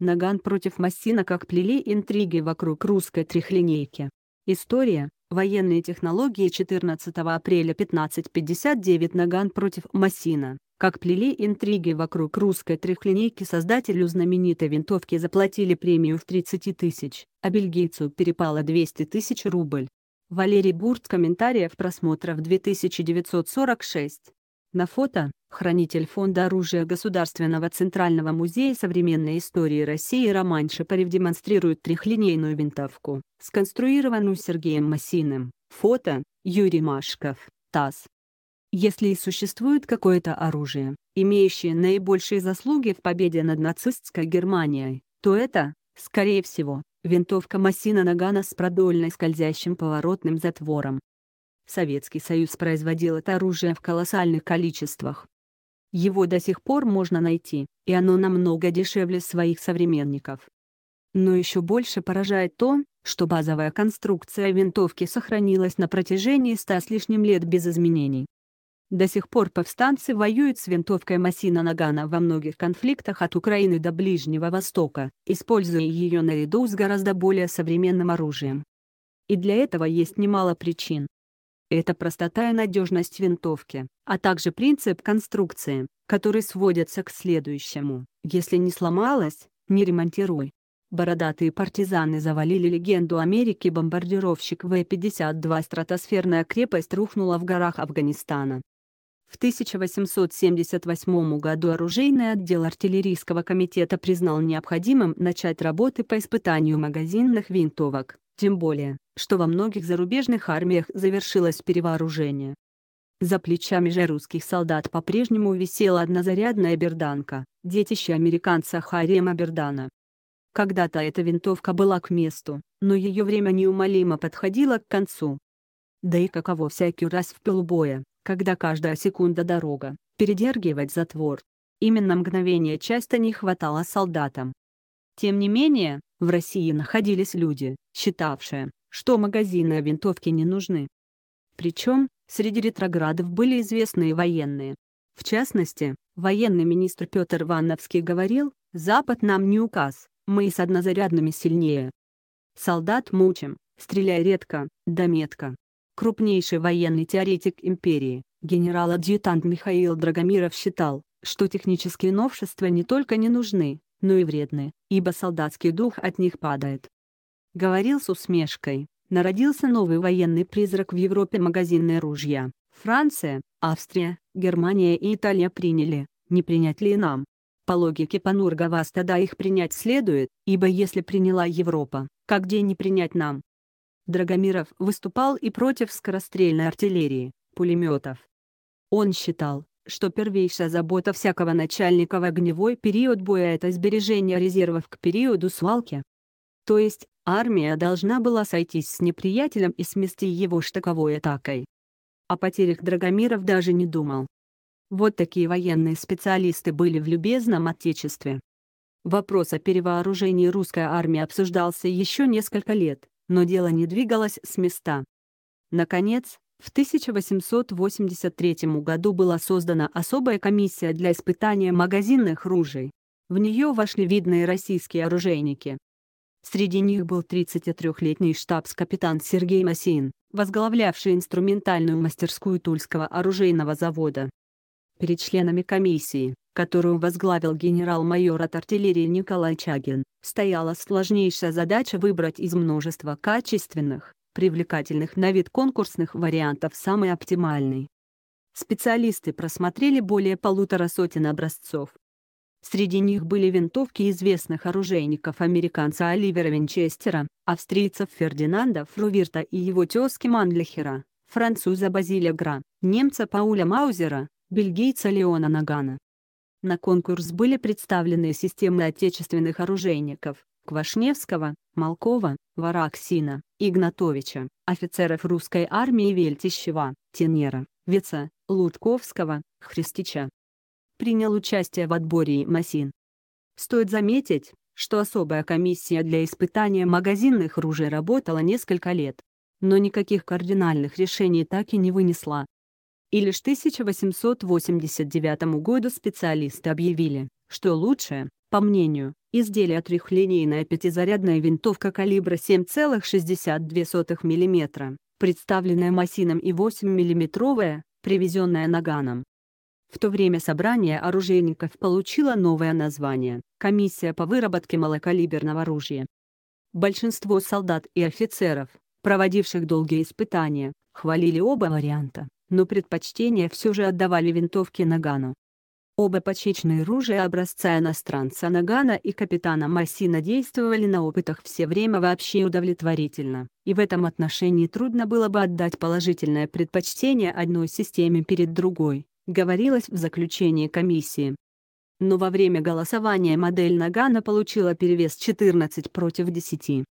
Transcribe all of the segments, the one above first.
Наган против Массина как плели интриги вокруг русской трехлинейки. История, военные технологии 14 апреля 1559 Наган против Массина, как плели интриги вокруг русской трехлинейки создателю знаменитой винтовки заплатили премию в 30 тысяч, а бельгийцу перепало 200 тысяч рубль. Валерий Бурт комментариев просмотров 2946. На фото хранитель Фонда оружия Государственного Центрального музея современной истории России Роман Шапарев демонстрирует трехлинейную винтовку, сконструированную Сергеем Масиным. Фото – Юрий Машков, ТАСС. Если и существует какое-то оружие, имеющее наибольшие заслуги в победе над нацистской Германией, то это, скорее всего, винтовка Массина Нагана с продольной скользящим поворотным затвором. Советский Союз производил это оружие в колоссальных количествах, его до сих пор можно найти, и оно намного дешевле своих современников. Но еще больше поражает то, что базовая конструкция винтовки сохранилась на протяжении ста с лишним лет без изменений. До сих пор повстанцы воюют с винтовкой Масина Нагана во многих конфликтах от Украины до Ближнего Востока, используя ее наряду с гораздо более современным оружием. И для этого есть немало причин, это простота и надежность винтовки, а также принцип конструкции, который сводится к следующему. Если не сломалась, не ремонтируй. Бородатые партизаны завалили легенду Америки бомбардировщик В-52 стратосферная крепость рухнула в горах Афганистана. В 1878 году оружейный отдел артиллерийского комитета признал необходимым начать работы по испытанию магазинных винтовок. Тем более, что во многих зарубежных армиях завершилось перевооружение. За плечами же русских солдат по-прежнему висела однозарядная берданка, детище американца Харема Бердана. Когда-то эта винтовка была к месту, но ее время неумолимо подходило к концу. Да и каково всякий раз в полубоя, когда каждая секунда дорога, передергивать затвор. Именно мгновения часто не хватало солдатам. Тем не менее, в России находились люди, считавшая, что магазины и винтовки не нужны. Причем, среди ретроградов были известные военные. В частности, военный министр Петр Ванновский говорил, «Запад нам не указ, мы и с однозарядными сильнее». Солдат мучим, стреляй редко, да метко. Крупнейший военный теоретик империи, генерал-адъютант Михаил Драгомиров считал, что технические новшества не только не нужны, но и вредны, ибо солдатский дух от них падает. Говорил с усмешкой. Народился новый военный призрак в Европе магазинные ружья. Франция, Австрия, Германия и Италия приняли, не принять ли и нам? По логике Панургавас тогда их принять следует, ибо если приняла Европа, как день не принять нам? Драгомиров выступал и против скорострельной артиллерии, пулеметов. Он считал, что первейшая забота всякого начальника в огневой период боя – это сбережение резервов к периоду свалки. То есть, Армия должна была сойтись с неприятелем и смести его штыковой атакой. О потерях Драгомиров даже не думал. Вот такие военные специалисты были в любезном отечестве. Вопрос о перевооружении русской армии обсуждался еще несколько лет, но дело не двигалось с места. Наконец, в 1883 году была создана особая комиссия для испытания магазинных ружей. В нее вошли видные российские оружейники. Среди них был 33-летний штабс-капитан Сергей Масин, возглавлявший инструментальную мастерскую Тульского оружейного завода. Перед членами комиссии, которую возглавил генерал-майор от артиллерии Николай Чагин, стояла сложнейшая задача выбрать из множества качественных, привлекательных на вид конкурсных вариантов самый оптимальный. Специалисты просмотрели более полутора сотен образцов, Среди них были винтовки известных оружейников американца Оливера Винчестера, австрийцев Фердинанда Фрувирта и его тезки Манлихера, француза Базиля Гра, немца Пауля Маузера, бельгийца Леона Нагана. На конкурс были представлены системы отечественных оружейников Квашневского, Малкова, Вараксина, Игнатовича, офицеров русской армии Вельтищева, Тенера, Вица, Лутковского, Христича, принял участие в отборе Масин. Стоит заметить, что особая комиссия для испытания магазинных ружей работала несколько лет, но никаких кардинальных решений так и не вынесла. И лишь 1889 году специалисты объявили, что лучшее, по мнению, изделие трехлинейная пятизарядная винтовка калибра 7,62 мм, представленная Масином и 8 миллиметровая, привезенная Наганом. В то время собрание оружейников получило новое название – Комиссия по выработке малокалиберного оружия. Большинство солдат и офицеров, проводивших долгие испытания, хвалили оба варианта, но предпочтение все же отдавали винтовке Нагану. Оба почечные ружья образца иностранца Нагана и капитана Массина действовали на опытах все время вообще удовлетворительно, и в этом отношении трудно было бы отдать положительное предпочтение одной системе перед другой говорилось в заключении комиссии. Но во время голосования модель Нагана получила перевес 14 против 10.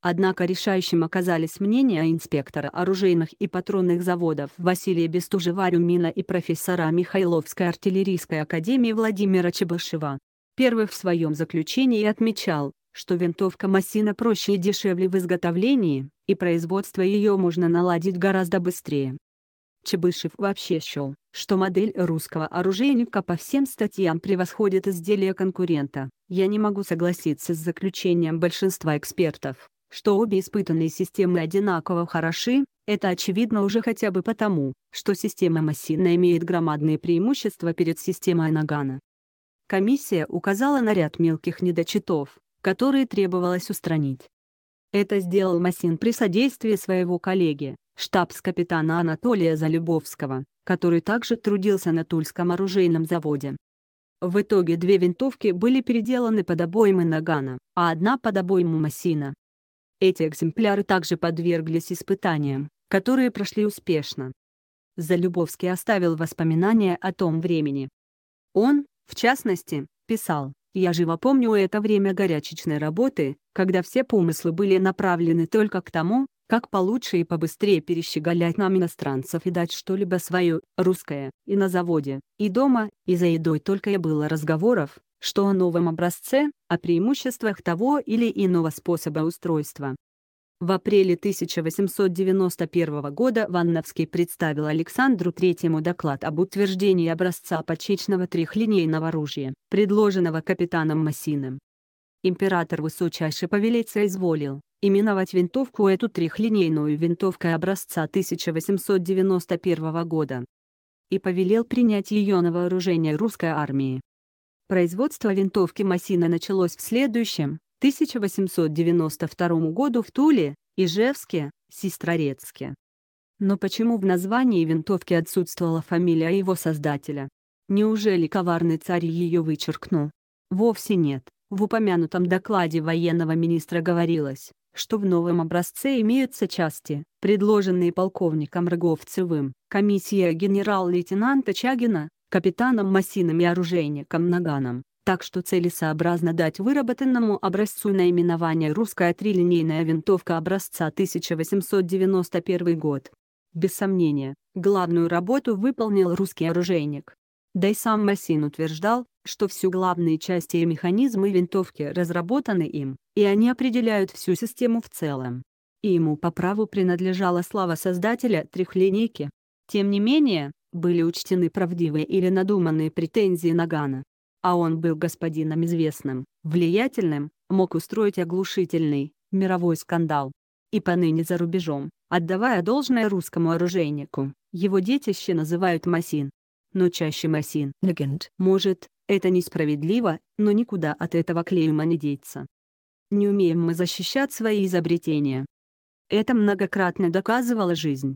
Однако решающим оказались мнения инспектора оружейных и патронных заводов Василия Бестужева-Рюмина и профессора Михайловской артиллерийской академии Владимира Чебышева. Первый в своем заключении отмечал, что винтовка Массина проще и дешевле в изготовлении, и производство ее можно наладить гораздо быстрее. Чебышев вообще счел, что модель русского оружейника по всем статьям превосходит изделие конкурента. Я не могу согласиться с заключением большинства экспертов, что обе испытанные системы одинаково хороши, это очевидно уже хотя бы потому, что система Массина имеет громадные преимущества перед системой Нагана. Комиссия указала на ряд мелких недочетов, которые требовалось устранить. Это сделал Массин при содействии своего коллеги, штабс-капитана Анатолия Залюбовского, который также трудился на Тульском оружейном заводе. В итоге две винтовки были переделаны под обоймы Нагана, а одна под обойму Массина. Эти экземпляры также подверглись испытаниям, которые прошли успешно. Залюбовский оставил воспоминания о том времени. Он, в частности, писал, «Я живо помню это время горячечной работы, когда все помыслы были направлены только к тому, как получше и побыстрее перещеголять нам иностранцев и дать что-либо свое, русское, и на заводе, и дома, и за едой только и было разговоров, что о новом образце, о преимуществах того или иного способа устройства. В апреле 1891 года Ванновский представил Александру Третьему доклад об утверждении образца почечного трехлинейного оружия, предложенного капитаном Массиным император высочайше повелеть изволил именовать винтовку эту трехлинейную винтовкой образца 1891 года. И повелел принять ее на вооружение русской армии. Производство винтовки Масина началось в следующем, 1892 году в Туле, Ижевске, Сестрорецке. Но почему в названии винтовки отсутствовала фамилия его создателя? Неужели коварный царь ее вычеркнул? Вовсе нет. В упомянутом докладе военного министра говорилось, что в новом образце имеются части, предложенные полковником Роговцевым, комиссия генерал-лейтенанта Чагина, капитаном Масином и оружейником Наганом, так что целесообразно дать выработанному образцу наименование «Русская трилинейная винтовка образца 1891 год». Без сомнения, главную работу выполнил русский оружейник, да и сам Массин утверждал, что все главные части и механизмы винтовки разработаны им, и они определяют всю систему в целом. И ему по праву принадлежала слава создателя трехлинейки. Тем не менее, были учтены правдивые или надуманные претензии Нагана. А он был господином известным, влиятельным, мог устроить оглушительный, мировой скандал. И поныне за рубежом, отдавая должное русскому оружейнику, его детище называют Масин но чаще Масин. Может, это несправедливо, но никуда от этого клейма не деться. Не умеем мы защищать свои изобретения. Это многократно доказывала жизнь.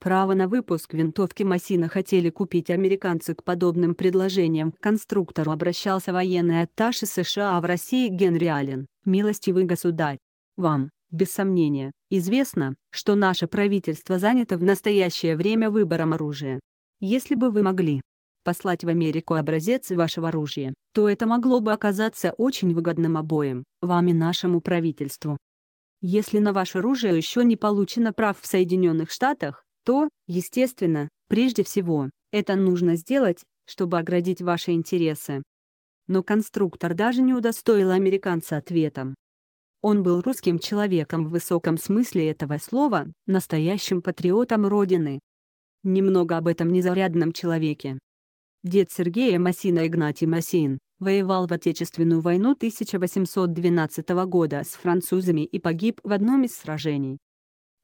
Право на выпуск винтовки Масина хотели купить американцы к подобным предложениям. К конструктору обращался военный атташе США в России Генри Аллен. «Милостивый государь, вам, без сомнения, известно, что наше правительство занято в настоящее время выбором оружия. Если бы вы могли послать в Америку образец вашего оружия, то это могло бы оказаться очень выгодным обоим, вам и нашему правительству. Если на ваше оружие еще не получено прав в Соединенных Штатах, то, естественно, прежде всего, это нужно сделать, чтобы оградить ваши интересы. Но конструктор даже не удостоил американца ответом. Он был русским человеком в высоком смысле этого слова, настоящим патриотом Родины, Немного об этом незарядном человеке. Дед Сергея Масина Игнатий Масин воевал в Отечественную войну 1812 года с французами и погиб в одном из сражений.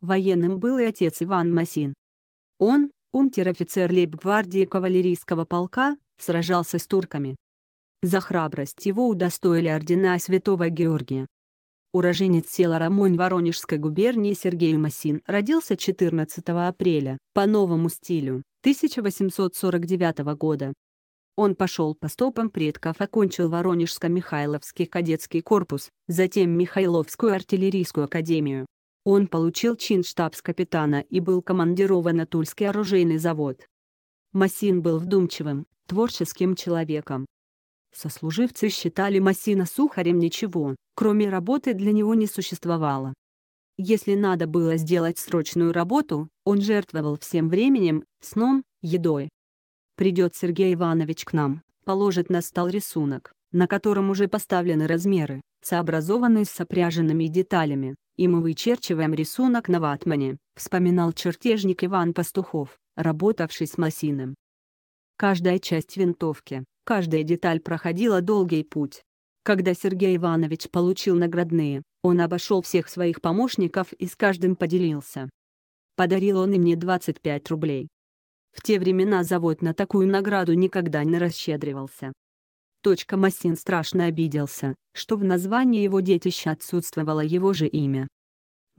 Военным был и отец Иван Масин. Он, унтер-офицер лейб-гвардии кавалерийского полка, сражался с турками. За храбрость его удостоили ордена Святого Георгия. Уроженец села Рамонь Воронежской губернии Сергей Масин родился 14 апреля, по новому стилю, 1849 года. Он пошел по стопам предков, окончил Воронежско-Михайловский кадетский корпус, затем Михайловскую артиллерийскую академию. Он получил чин штабс-капитана и был командирован на Тульский оружейный завод. Масин был вдумчивым, творческим человеком, Сослуживцы считали Масина сухарем ничего, кроме работы для него не существовало. Если надо было сделать срочную работу, он жертвовал всем временем, сном, едой. Придет Сергей Иванович к нам, положит на стол рисунок, на котором уже поставлены размеры, сообразованные с сопряженными деталями, и мы вычерчиваем рисунок на ватмане, вспоминал чертежник Иван Пастухов, работавший с Масиным. Каждая часть винтовки, Каждая деталь проходила долгий путь. Когда Сергей Иванович получил наградные, он обошел всех своих помощников и с каждым поделился. Подарил он и мне 25 рублей. В те времена завод на такую награду никогда не расщедривался. Точка Массин страшно обиделся, что в названии его детища отсутствовало его же имя.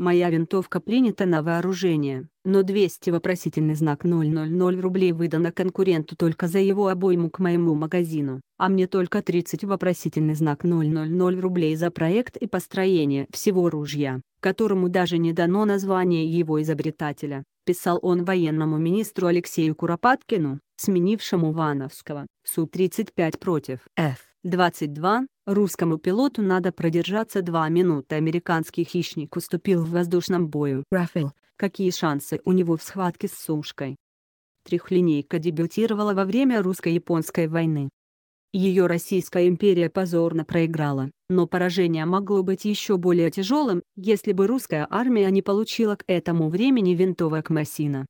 Моя винтовка принята на вооружение, но 200 вопросительный знак 000 рублей выдано конкуренту только за его обойму к моему магазину, а мне только 30 вопросительный знак 000 рублей за проект и построение всего ружья, которому даже не дано название его изобретателя, писал он военному министру Алексею Куропаткину, сменившему Вановского, Су-35 против Ф. 22. Русскому пилоту надо продержаться 2 минуты. Американский хищник уступил в воздушном бою. Рафаэл, какие шансы у него в схватке с сушкой? Трехлинейка дебютировала во время русско-японской войны. Ее Российская империя позорно проиграла, но поражение могло быть еще более тяжелым, если бы русская армия не получила к этому времени винтовок Массина.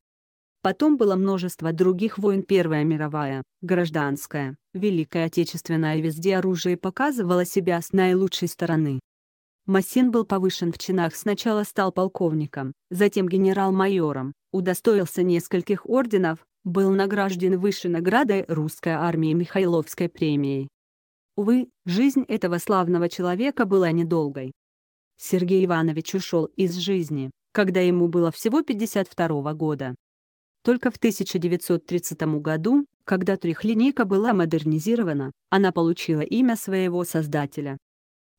Потом было множество других войн Первая мировая, Гражданская, Великая Отечественная и везде оружие показывало себя с наилучшей стороны. Массин был повышен в чинах сначала стал полковником, затем генерал-майором, удостоился нескольких орденов, был награжден высшей наградой русской армии Михайловской премией. Увы, жизнь этого славного человека была недолгой. Сергей Иванович ушел из жизни, когда ему было всего 52 года. Только в 1930 году, когда трехлинейка была модернизирована, она получила имя своего создателя.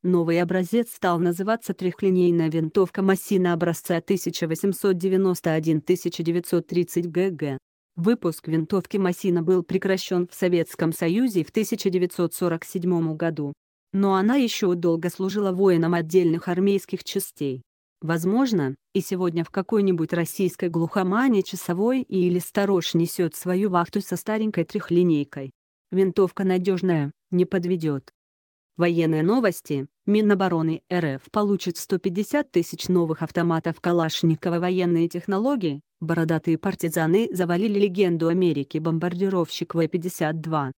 Новый образец стал называться трехлинейная винтовка Массина образца 1891-1930 ГГ. Выпуск винтовки Массина был прекращен в Советском Союзе в 1947 году. Но она еще долго служила воинам отдельных армейских частей. Возможно, и сегодня в какой-нибудь российской глухомане часовой или сторож несет свою вахту со старенькой трехлинейкой. Винтовка надежная, не подведет. Военные новости. Минобороны РФ получит 150 тысяч новых автоматов Калашникова военные технологии. Бородатые партизаны завалили легенду Америки бомбардировщик В-52.